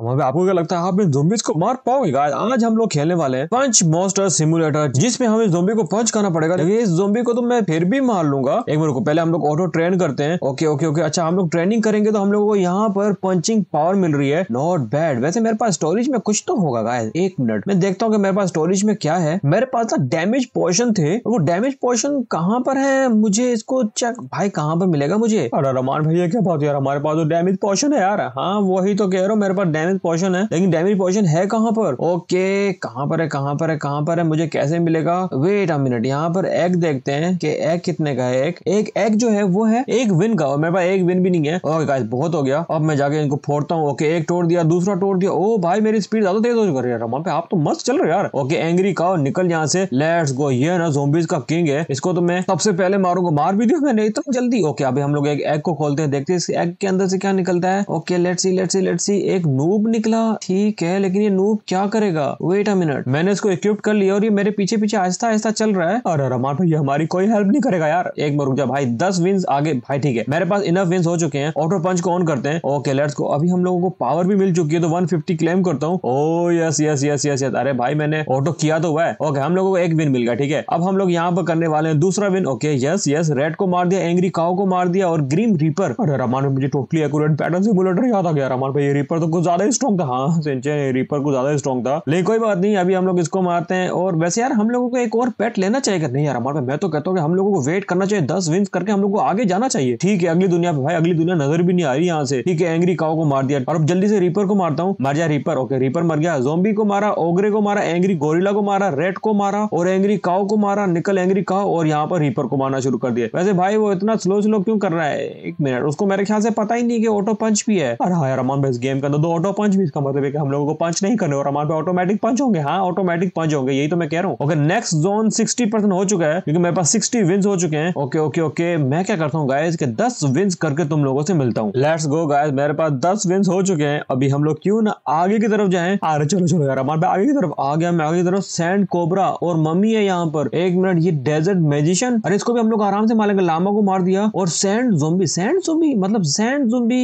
आपको क्या लगता है आप इन जोम्बिस को मार पाओगे आज हम लोग खेलने वाले हैं पंच मॉस्टर सिमुलेटर जिसमें हमें जोम्बी को पंच करना पड़ेगा लेकिन इस जोम्बी को तो मैं फिर भी मार लूंगा एक मिनट को पहले हम लोग ऑटो ट्रेन करते हैं ओके ओके ओके अच्छा हम लोग ट्रेनिंग करेंगे तो हम लोग को यहाँ पर पंचिंग पावर मिल रही है नॉट बैड वैसे मेरे पास स्टोरेज में कुछ तो होगा गाय एक मिनट में देखता हूँ मेरे पास स्टोरेज में क्या है मेरे पास ना डैमेज पोर्शन थे वो डैमेज पोर्शन कहाँ पर है मुझे इसको चेक भाई कहाँ पर मिलेगा मुझे अरे रमान भैया क्या बात यार हमारे पास तो डैमेज पोर्शन है यार हाँ वही तो कह रहा हूँ मेरे पास डैमेज पोर्शन है लेकिन डैमेज पोर्शन है कहाँ पर ओके कहाँ पर है कहाँ पर है कहाँ पर है मुझे कैसे मिलेगा वेट अ मिनट यहाँ पर एग देखते हैं कि एग कितने का है एक एक एग जो है वो है एक विन का और मेरे पास एक विन भी नहीं है ओके गाइस बहुत हो गया अब मैं जाके इनको फोड़ता हूँ ओके एक तोड़ दिया दूसरा तोड़ दिया ओ oh भाई मेरी स्पीड ज्यादा तेज हो चुकी है रमान पे आप तो मस्त चल रहे यार ओके एंग्री का निकल यहाँ से लेट्स गो ये ना जोम्बिस का किंग है इसको तो मैं सबसे पहले मारूंगा मार भी दिया मैंने इतना जल्दी ओके अभी हम लोग एक एग को खोलते हैं देखते हैं इस एग के अंदर से क्या निकलता है okay let's see let's see let's see एक नूर नूब निकला ठीक है लेकिन ये नूब क्या करेगा वेट अ मिनट मैंने इसको इक्विप कर लिया और ये मेरे पीछे पीछे आहिस्ता आहिस्ता चल रहा है और रमा भाई हमारी कोई हेल्प नहीं करेगा यार एक बार रुक जा भाई दस विंस आगे भाई ठीक है मेरे पास इनफ विंस हो चुके हैं ऑटो पंच को ऑन करते हैं ओके लेट्स को अभी हम लोगों को पावर भी मिल चुकी है तो 150 क्लेम करता हूँ oh yes yes yes yes yes अरे भाई मैंने ऑटो किया तो हुआ है ओके हम लोगों को एक विन मिल गया ठीक है अब हम लोग यहाँ पर करने वाले हैं दूसरा win okay yes yes red को मार दिया एंग्री काओ को मार दिया और ग्रीन रीपर अरे रमान मुझे टोटली एक्यूरेट पैटर्न से बुलेट याद आ गया रमान भाई ये रीपर तो कुछ ज्यादा ज्यादा स्ट्रॉन्ग था हाँ सिंचन रीपर को ज्यादा स्ट्रॉन्ग था लेकिन कोई बात नहीं अभी हम लोग इसको मारते हैं और वैसे यार हम लोगों को एक और पेट लेना चाहिए नहीं यार हमारे मैं तो कहता हूँ कि हम लोगों को वेट करना चाहिए दस विंस करके हम लोग को आगे जाना चाहिए ठीक है अगली दुनिया भाई अगली दुनिया नजर भी नहीं आ रही यहाँ से ठीक है एंग्री काओ को मार दिया और अब जल्दी से रीपर को मारता हूँ मर जा रीपर ओके रीपर मर गया जोम्बी को मारा ओगरे को मारा एंग्री गोरिला को मारा रेड को मारा और एंग्री काओ को मारा निकल एंग्री काओ और यहाँ पर रीपर को मारना शुरू कर दिया वैसे भाई वो इतना स्लो स्लो क्यों कर रहा है एक मिनट उसको मेरे ख्याल से पता ही नहीं कि ऑटो पंच भी है अरे हाँ यार अमान भाई इस गेम के अंदर दो ऑटो जाओ पंच भी इसका मतलब है कि हम लोगों को पंच नहीं करने और हमारे ऑटोमेटिक पंच होंगे हाँ ऑटोमेटिक पंच होंगे यही तो मैं कह रहा हूँ okay next zone sixty percent हो चुका है क्योंकि मेरे पास सिक्सटी विन्स हो चुके हैं ओके ओके ओके मैं क्या करता हूँ गायस के दस विन्स करके तुम लोगों से मिलता हूँ लेट्स गो गायज मेरे पास दस विन्स हो चुके हैं अभी हम लोग क्यों ना आगे की तरफ जाए अरे चलो चलो यार हमारे आगे की तरफ आ गया मैं आगे की तरफ सैंड कोबरा और मम्मी है यहाँ पर एक मिनट ये डेजर्ट मेजिशियन अरे इसको भी हम लोग आराम से मारेंगे लामा को मार दिया और सैंड जोम्बी सैंड जोम्बी मतलब सैंड जोम्बी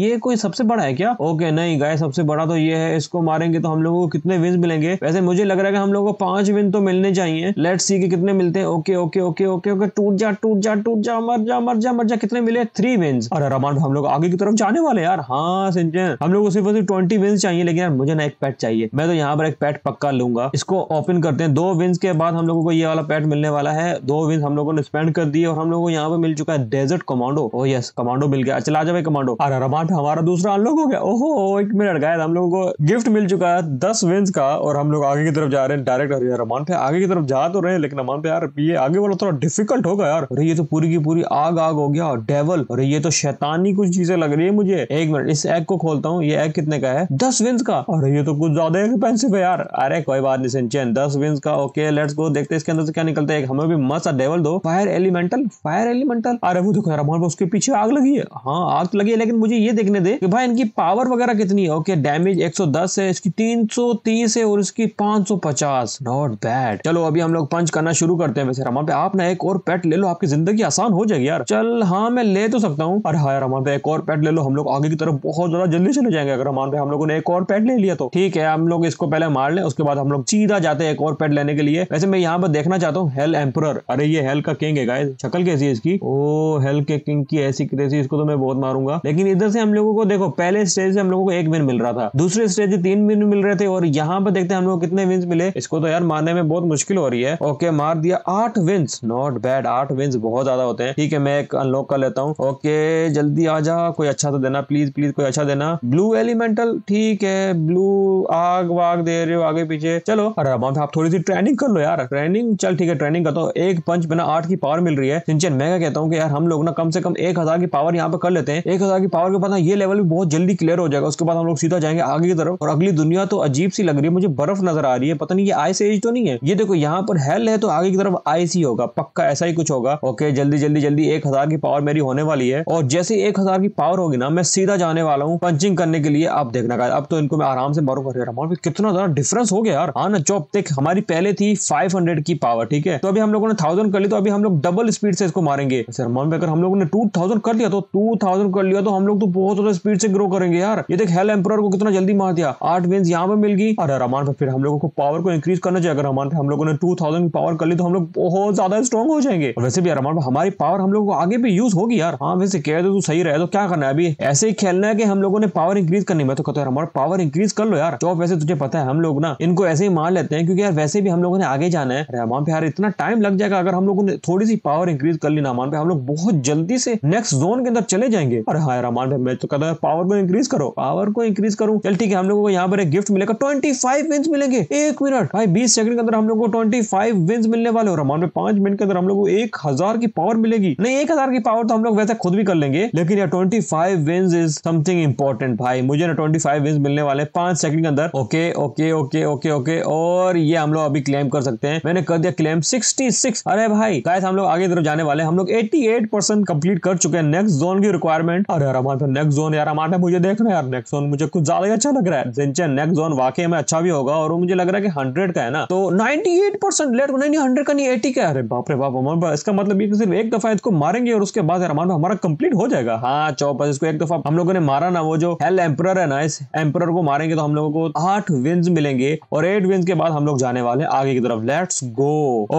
ये कोई सबसे बड़ा है क्या ओके नहीं गाइस सबसे बड़ा तो ये है इसको मारेंगे तो हम लोगों को कितने विन मिलेंगे वैसे मुझे लग रहा है कि हम लोगों को पांच विन तो मिलने चाहिए लेट सी के कितने मिलते हैं okay okay okay okay okay टूट जा टूट जा टूट जा मर जा मर जा मर जा कितने मिले थ्री विन और रमान हम लोग आगे की तरफ जाने वाले यार हाँ सिंजन हम लोग सिर्फ सिर्फ ट्वेंटी विन्स चाहिए लेकिन यार मुझे ना एक पैट चाहिए मैं तो यहाँ पर एक पैट पक्का लूंगा इसको ओपन करते हैं दो विन्स के बाद हम लोगों को ये वाला पैट मिलने वाला है दो विन्स हम लोगों ने स्पेंड कर दिए और हम लोगों को यहाँ पे मिल चुका है desert commando oh yes commando मिल गया चला जाए कमांडो अरे रमान हमारा दूसरा अनलॉक हो गया ओहो एक में अड़गायद हम लोगों को गिफ्ट मिल चुका है दस विंस का और हम लोग आगे की तरफ जा रहे हैं डायरेक्ट हरियाणा अमान पे आगे की तरफ जा तो रहे हैं लेकिन अमान पे यार ये आगे वाला थोड़ा डिफिकल्ट होगा यार अरे ये तो पूरी की पूरी आग आग हो गया डेवल अरे ये तो शैतानी कुछ चीजें लग रही है मुझे एक मिनट इस एग को खोलता हूँ ये एग कितने का है दस विंस का अरे ये तो कुछ ज्यादा एक्सपेंसिव है यार अरे कोई बात नहीं सिंचन दस विंस का ओके लेट्स गो देखते हैं इसके अंदर से क्या निकलता है हमें भी मस्त डेवल दो फायर एलिमेंटल फायर एलिमेंटल अरे वो देखो यार हमारे उसके पीछे आग लगी है हाँ आग तो लगी है लेकिन मुझे ये देखने दे कि भाई इनकी पावर वगैरह कितनी नहीं ओके डैमेज 110 है इसकी 330 है और इसकी 550 नॉट बैड चलो अभी हम लोग पंच करना शुरू करते हैं वैसे रमा पे आप ना एक और पेट ले लो आपकी जिंदगी आसान हो जाएगी यार चल हाँ मैं ले तो सकता हूँ अरे हाँ यार पे एक और पेट ले लो हम लोग आगे की तरफ बहुत ज्यादा जल्दी चले जाएंगे अगर हमारे पे हम लोगों ने एक और पेट ले लिया तो ठीक है हम लोग इसको पहले मार ले उसके बाद हम लोग सीधा जाते हैं एक और पेट लेने के लिए वैसे मैं यहाँ पर देखना चाहता हूँ हेल एम्पर अरे ये हेल का किंग है गाइस शक्ल कैसी है इसकी ओ हेल के किंग की ऐसी क्रेसी इसको तो मैं बहुत मारूंगा लेकिन इधर से हम लोगों को देखो पहले स्टेज से हम लोगों को एक विन मिल रहा था दूसरे स्टेज तीन विन मिल रहे थे और यहाँ पर देखते हैं हम लोग कितने विन्स मिले इसको तो यार मारने में बहुत मुश्किल हो रही है ओके मार दिया आठ विन्स नॉट बैड आठ विन्स बहुत ज्यादा होते हैं ठीक है मैं एक अनलॉक कर लेता हूँ ओके जल्दी आ जा कोई अच्छा तो देना प्लीज प्लीज कोई अच्छा देना ब्लू एलिमेंटल ठीक है ब्लू आग वाग दे रहे हो आगे पीछे चलो अरे आप थोड़ी सी ट्रेनिंग कर लो यार ट्रेनिंग चल ठीक है ट्रेनिंग करता हूँ एक पंच बिना आठ की पावर मिल रही है सिंचन मैं क्या कहता हूँ कि यार हम लोग ना कम से कम एक हजार की पावर यहाँ पर कर लेते हैं एक हजार की पावर के बाद ना ये लेवल भी बहुत जल्दी क्लियर हो जाएगा उसके बाद बाद हम लोग सीधा जाएंगे आगे की तरफ और अगली दुनिया तो अजीब सी लग रही है मुझे बर्फ नजर आ रही है पता नहीं ये आइस एज तो नहीं है ये देखो यहाँ पर हेल है तो आगे की तरफ आइस ही होगा पक्का ऐसा ही कुछ होगा ओके जल्दी जल्दी जल्दी एक हजार की पावर मेरी होने वाली है और जैसे एक हजार की पावर होगी ना मैं सीधा जाने वाला हूँ पंचिंग करने के लिए आप देखना अब तो इनको मैं आराम से मारू कर रहा हूँ कितना ज्यादा डिफरेंस हो गया यार हाँ ना चौप देख हमारी पहले थी फाइव की पावर ठीक है तो अभी हम लोगों ने थाउजेंड कर ली तो अभी हम लोग डबल स्पीड से इसको मारेंगे अच्छा, अगर हम लोगों ने टू कर लिया तो टू कर लिया तो हम लोग तो बहुत ज्यादा स्पीड से ग्रो करेंगे यार ये देख पहले एम्पर को कितना जल्दी मार दिया आठ विंस यहाँ पे मिल गई और रमान पे फिर हम लोगों को पावर को इंक्रीज करना चाहिए अगर रहमान पे हम लोगों ने टू थाउजेंड पावर कर ली तो हम लोग बहुत ज्यादा स्ट्रॉन्ग हो जाएंगे वैसे भी रमान पे हमारी पावर हम लोगों को आगे भी यूज होगी यार हाँ वैसे कह दो तू सही रहे तो क्या करना है अभी ऐसे ही खेलना है कि हम लोगों ने पावर इंक्रीज करनी मैं तो कहता हूँ हमारा पावर इंक्रीज कर लो यार जो वैसे तुझे पता है हम लोग ना इनको ऐसे ही मार लेते हैं क्योंकि यार वैसे भी हम लोगों ने आगे जाना है रहमान पे यार इतना टाइम लग जाएगा अगर हम लोगों ने थोड़ी सी पावर इंक्रीज कर ली ना रमान पे हम लोग बहुत जल्दी से नेक्स्ट जोन के अंदर चले जाएंगे अरे हाँ रमान पे मैं तो कहता हूँ पावर को इंक्रीज करो पावर को इंक्रीज करूं चल ठीक है हम लोगों को यहाँ पर एक गिफ्ट मिलेगा ट्वेंटी फाइव विन्स मिलेंगे एक मिनट भाई बीस सेकंड के अंदर हम लोग को ट्वेंटी फाइव विन्स मिलने वाले और हमारे पांच मिनट के अंदर हम लोग को एक हजार की पावर मिलेगी नहीं एक हजार की पावर तो हम लोग वैसे खुद भी कर लेंगे लेकिन यार twenty five wins is something important भाई मुझे ना ट्वेंटी फाइव विन्स मिलने वाले पांच सेकंड के अंदर okay okay okay okay okay और ये हम लोग अभी क्लेम कर सकते हैं मैंने कर दिया क्लेम सिक्सटी सिक्स अरे भाई गाइस हम लोग आगे तरफ जाने वाले हम लोग एट्टी एट परसेंट कंप्लीट कर चुके हैं नेक्स्ट जोन की रिक्वायरमेंट अरे यार हमारे नेक्स्ट तो जोन यार हमारे तो मुझे देखना यार नेक्स्ट जोन सॉन्ग मुझे कुछ ज्यादा ही अच्छा लग रहा है जिनचे नेक्स्ट जोन वाकई में अच्छा भी होगा और मुझे लग रहा है कि हंड्रेड का है ना तो नाइनटी एट परसेंट लेट नहीं हंड्रेड का नहीं एटी का अरे बाप रे बाप अमन इसका मतलब ये सिर्फ एक दफा इसको मारेंगे और उसके बाद अरमान हमारा कंप्लीट हो जाएगा हाँ चौपा इसको एक दफा हम लोगों ने मारा ना वो जो हेल एम्पर है ना इस एम्पर को मारेंगे तो हम लोगों को आठ विन्स मिलेंगे और एट विन्स के बाद हम लोग जाने वाले आगे की तरफ लेट्स गो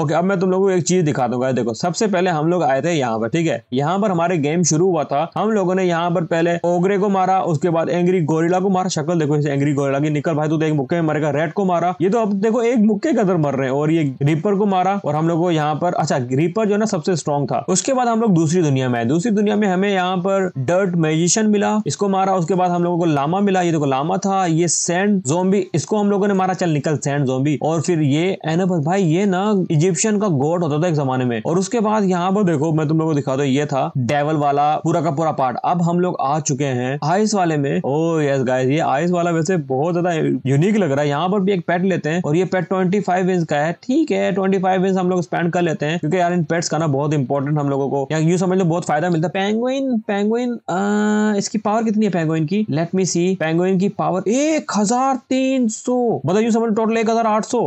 ओके अब मैं तुम लोगों को एक चीज दिखा दूंगा देखो सबसे पहले हम लोग आए थे यहाँ पर ठीक है यहाँ पर हमारे गेम शुरू हुआ था हम लोगों ने यहाँ पर पहले ओगरे को मारा उसके बाद एंग्री गो गोरिला को मारा शक्ल देखो इसे एंग्री गोरिला की निकल भाई तू देख मुक्के में मरेगा रेड को मारा ये तो अब देखो एक मुक्के के अंदर मर रहे हैं और ये रीपर को मारा और हम लोग को यहाँ पर अच्छा रीपर जो ना सबसे स्ट्रॉन्ग था उसके बाद हम लोग दूसरी दुनिया में आए दूसरी दुनिया में हमें यहाँ पर डर्ट मेजिशियन मिला इसको मारा उसके बाद हम लोगों को लामा मिला ये देखो लामा था ये सैंड जोम्बी इसको हम लोगों ने मारा चल निकल सैंड जोम्बी और फिर ये एनाबस भाई ये ना इजिप्शियन का गोड होता था एक जमाने में और उसके बाद यहाँ पर देखो मैं तुम लोग को दिखा दो ये था डेवल वाला पूरा का पूरा पार्ट अब हम लोग आ चुके हैं आइस वाले में ओ यस गाइस ये आइस वाला वैसे बहुत ज्यादा यूनिक लग रहा है यहाँ पर भी एक पेट लेते हैं और ये पेट 25 इंच का है ठीक है 25 इंच हम लोग स्पेंड कर लेते हैं क्योंकि यार इन पेट्स का ना बहुत इंपॉर्टेंट हम लोगों को या यू समझ लो बहुत फायदा मिलता है पेंगुइन पेंगुइन इसकी पावर कितनी है पेंगुइन की लेट मी सी पेंगुइन की पावर एक हजार तीन सौ मतलब यू समझ लो टोटल एक हजार आठ सौ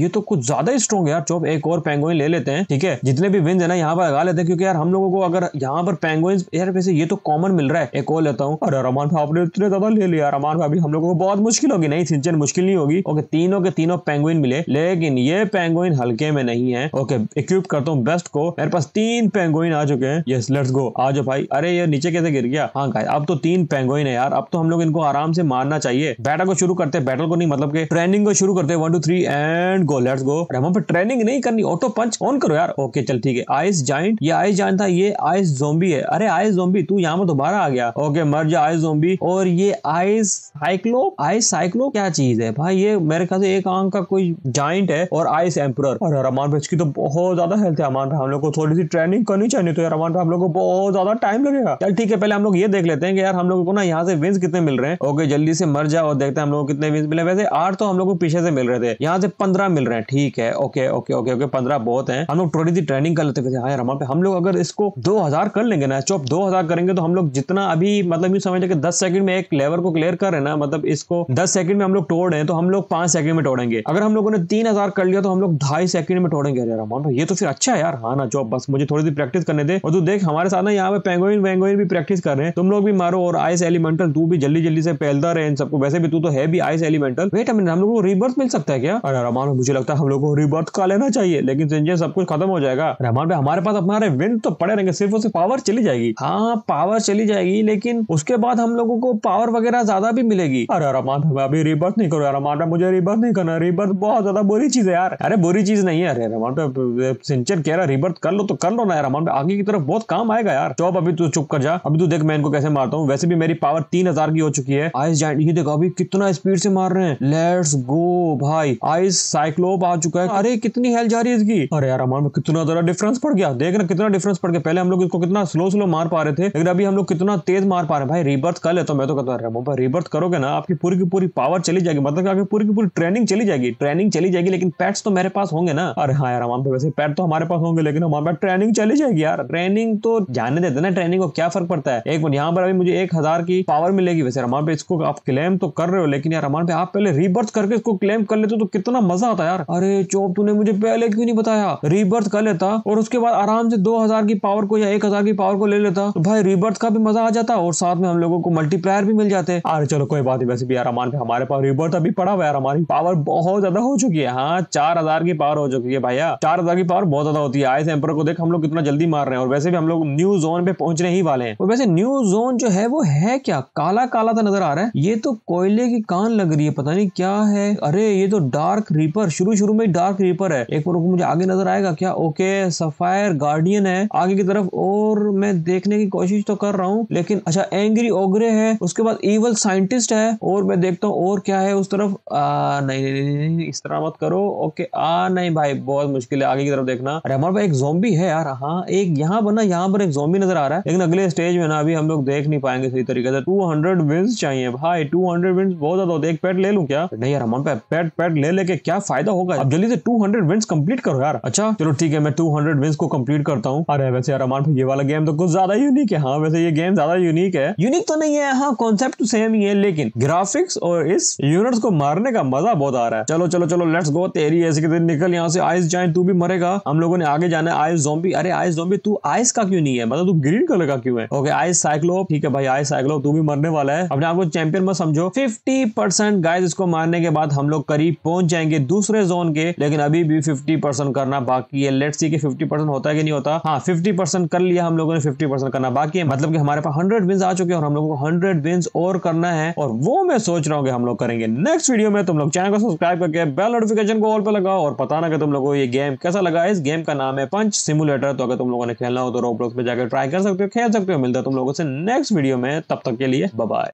ये तो कुछ ज्यादा ही स्ट्रॉन्ग है यार चौप एक और पेंगुइन ले लेते हैं ठीक है जितने भी विंस है ना यहाँ पर लगा लेते हैं क्योंकि यार हम लोगों को अगर यहाँ पर पेंगुइन यार वैसे ये तो कॉमन मिल रहा है एक और लेता हूँ अरे रमान आपने इतने ज्यादा हाँ, ले लिया रमान भाभी हम लोगों को बहुत मुश्किल होगी नहीं सिंचन मुश्किल नहीं होगी ओके तीनों के तीनों पेंगुइन मिले लेकिन ये पेंगुइन हल्के में नहीं है ओके इक्विप करता हूँ बेस्ट को मेरे पास तीन पेंगुइन आ चुके हैं यस लेट्स गो आ जाओ भाई अरे ये नीचे कैसे गिर गया हाँ गाय अब तो तीन पेंगुइन है यार अब तो हम लोग इनको आराम से मारना चाहिए बैटल को शुरू करते बैटल को नहीं मतलब के ट्रेनिंग को शुरू करते one two three and go let's go वहां पर ट्रेनिंग नहीं करनी ऑटो पंच ऑन करो यार ओके चल ठीक है आइस जाइंट ये आइस जाइंट था ये आइस जोम्बी है अरे आइस जोम्बी तू यहाँ पर दोबारा आ गया ओके मर जा आइस जोम्बी और ये आइस साइक्लो आइस साइक्लो क्या चीज है भाई ये मेरे ख्याल से एक आंख का कोई जॉइंट है और आइस एम्पर और रमान भाई इसकी तो बहुत ज्यादा हेल्थ है अमान भाई हम लोग को थोड़ी सी ट्रेनिंग करनी चाहिए तो यार अमान भाई हम लोग को बहुत ज्यादा टाइम लगेगा चल ठीक है पहले हम लोग ये देख लेते हैं कि यार हम लोग को ना यहाँ से विंस कितने मिल रहे हैं ओके जल्दी से मर जाओ और देखते हैं हम लोग कितने विंस मिले वैसे आठ तो हम लोग को पीछे से मिल रहे थे यहाँ से पंद्रह मिल रहे हैं ठीक है ओके ओके ओके ओके पंद्रह बहुत है हम लोग थोड़ी सी ट्रेनिंग कर लेते हैं हाँ यार पे हम लोग अगर इसको दो हजार कर लेंगे ना चौप दो हजार करेंगे तो हम लोग जितना अभी मतलब यू समझ कि दस सेकंड में एक लेवर को क्लियर कर रहे ना मतलब इसको दस सेकंड में हम लोग तोड़ रहे हैं तो हम लोग पांच सेकंड में तोड़ेंगे अगर हम लोगों ने तीन हजार कर लिया तो हम लोग ढाई सेकंड में तोड़ेंगे अरे ये तो फिर अच्छा है यार हाँ ना जॉब बस मुझे थोड़ी देर प्रैक्टिस करने दे और तू देख हमारे साथ ना यहाँ पे पेंगोइन वेंगोइन भी प्रैक्टिस कर रहे हैं तुम लोग भी मारो और आइस एलिमेंटल तू भी जल्दी जल्दी से पहलता रहे इन सबको वैसे भी तू तो है भी आइस एलिमेंटल वेट हम लोग को रिबर्थ मिल सकता है क्या अरे रमान मुझे लगता है हम लोग को रिबर्थ का लेना चाहिए लेकिन सब कुछ खत्म हो जाएगा रहमान भाई हमारे पास हमारे विंड तो पड़े रहेंगे सिर्फ उसे पावर चली जाएगी हाँ पावर चली जाएगी लेकिन उसके बाद हम लोगों को पावर पावर वगैरह ज्यादा भी मिलेगी अरे अरे मैं अभी रिबर्थ नहीं करो यार माँ मुझे रिबर्थ नहीं करना रिबर्थ बहुत ज्यादा बुरी चीज है यार अरे बुरी चीज नहीं है अरे रमान तो, सिंचर कह रहा है रिबर्थ कर लो तो कर लो ना यार रमान आगे की तरफ बहुत काम आएगा यार चौब अभी तू चुप कर जा अभी तू देख मैं इनको कैसे मारता हूँ वैसे भी मेरी पावर तीन हजार की हो चुकी है आइस जाइंट ये देखो अभी कितना स्पीड से मार रहे हैं लेट्स गो भाई आइस साइक्लोप आ चुका है अरे कितनी हेल जा रही है इसकी अरे यार हमारे कितना ज्यादा डिफरेंस पड़ गया देख ना कितना डिफरेंस पड़ गया पहले हम लोग इसको कितना स्लो स्लो मार पा रहे थे लेकिन अभी हम लोग कितना तेज मार पा रहे हैं भाई रिबर्थ कर लेता तो मैं तो कहता रहे रिबर्थ करोगे ना आपकी पूरी की पूरी पावर चली जाएगी मतलब आपकी पूरी की पूरी ट्रेनिंग चली जाएगी ट्रेनिंग चली जाएगी लेकिन पैट्स तो मेरे पास होंगे ना अरे हाँ यार हमारे वैसे पैट तो हमारे पास होंगे लेकिन हमारे पास ट्रेनिंग चली जाएगी यार ट्रेनिंग तो जाने देते ना ट्रेनिंग को क्या फर्क पड़ता है एक यहाँ पर अभी मुझे एक हजार की पावर मिलेगी वैसे हमारे पे इसको आप क्लेम तो कर रहे हो लेकिन यार हमारे पे आप पहले रिबर्थ करके इसको क्लेम कर लेते तो कितना मजा आता यार अरे चोप तूने मुझे पहले क्यों नहीं बताया रिबर्थ कर लेता और उसके बाद आराम से दो हजार की पावर को या एक हजार की पावर को ले लेता तो भाई रिबर्थ का भी मजा आ जाता और साथ में हम लोगों को मल्टीप्लायर भी मिल जाते हैं अरे चलो कोई बात नहीं वैसे भी यार अमान पे हमारे पास रिबर्थ अभी पड़ा हुआ यार हमारी पावर बहुत ज्यादा हो चुकी है हाँ चार हजार की पावर हो चुकी है भैया चार हजार की पावर बहुत ज्यादा होती है आइस एम्पर को देख हम लोग कितना जल्दी मार रहे हैं और वैसे भी हम लोग न्यू जोन पे पहुंचने ही वाले हैं और वैसे न्यू जोन जो है वो है क्या काला काला था नजर आ रहा है ये तो कोयले की कान लग रही है पता नहीं क्या है अरे ये तो डार्क रीपर शुरू शुरू में डार्क रीपर है एक रुको मुझे आगे नजर आएगा क्या ओके सफायर गार्डियन है आगे की तरफ और मैं देखने की कोशिश तो कर रहा हूँ लेकिन अच्छा एंग्री ओग्रे है उसके बाद ईवल साइंटिस्ट है और मैं देखता हूँ और क्या है उस तरफ आ, नहीं, नहीं, नहीं, नहीं इस तरह मत करो ओके आ नहीं भाई बहुत मुश्किल है आगे की तरफ देखना अरे हमारे पास एक जोम्बी है यार हाँ एक यहाँ पर ना यहाँ पर एक जोम्बी नजर आ रहा है लेकिन अगले स्टेज में ना अभी हम लोग देख नहीं पाएंगे सही तरीके से टू हंड्रेड विंस चाहिए भाई टू हंड्रेड विंस बहुत ज्यादा होते एक पेट ले लू क्या नहीं यार हमारे पास पेट पेट ले लेके क्या फायदा होगा अब जल्दी से टू हंड्रेड विंस कम्प्लीट करो यार अच्छा चलो ठीक है मैं टू हंड्रेड विंस को कम्प्लीट करता हूँ अरे वैसे यार हमारे ये वाला गेम तो कुछ ज्यादा यूनिक है हाँ वैसे ये गेम ज्यादा यूनिक है यूनिक तो नहीं है हाँ कॉन्सेप्ट कंसेप्ट तो सेम ही है लेकिन ग्राफिक्स और इस यूनिट्स को मारने का मजा बहुत आ रहा है चलो चलो चलो लेट्स गो तेरी ऐसे कितने निकल यहाँ से आइस जाए तू भी मरेगा हम लोगों ने आगे जाना है आइस जोम्बी अरे आइस जोम्बी तू आइस का क्यों नहीं है मतलब तू ग्रीन कलर का क्यों है ओके आइस साइक्लो ठीक है भाई आइस साइक्लो तू भी मरने वाला है अपने आपको चैंपियन मत समझो फिफ्टी परसेंट गाइस इसको मारने के बाद हम लोग करीब पहुंच जाएंगे दूसरे जोन के लेकिन अभी भी फिफ्टी परसेंट करना बाकी है लेट्स सी कि फिफ्टी परसेंट होता है कि नहीं होता हाँ फिफ्टी परसेंट कर लिया हम लोगों ने फिफ्टी परसेंट करना बाकी है मतलब कि हमारे पास हंड्रेड विन्स आ चुके हैं और हम लोगों को हंड्रेड विन्स और करना है और वो मैं सोच रहा हूँ कि हम लोग करेंगे नेक्स्ट वीडियो में तुम लोग चैनल को सब्सक्राइब करके बेल नोटिफिकेशन को ऑल पे लगाओ और पता ना कि तुम लोगों को ये गेम कैसा लगा इस गेम का नाम है पंच सिमुलेटर तो अगर तुम लोगों ने खेलना हो तो रोबलॉक्स में जाकर ट्राई कर सकते हो खेल सकते हो मिलता है तुम लोगों से नेक्स्ट वीडियो में तब तक के लिए बाय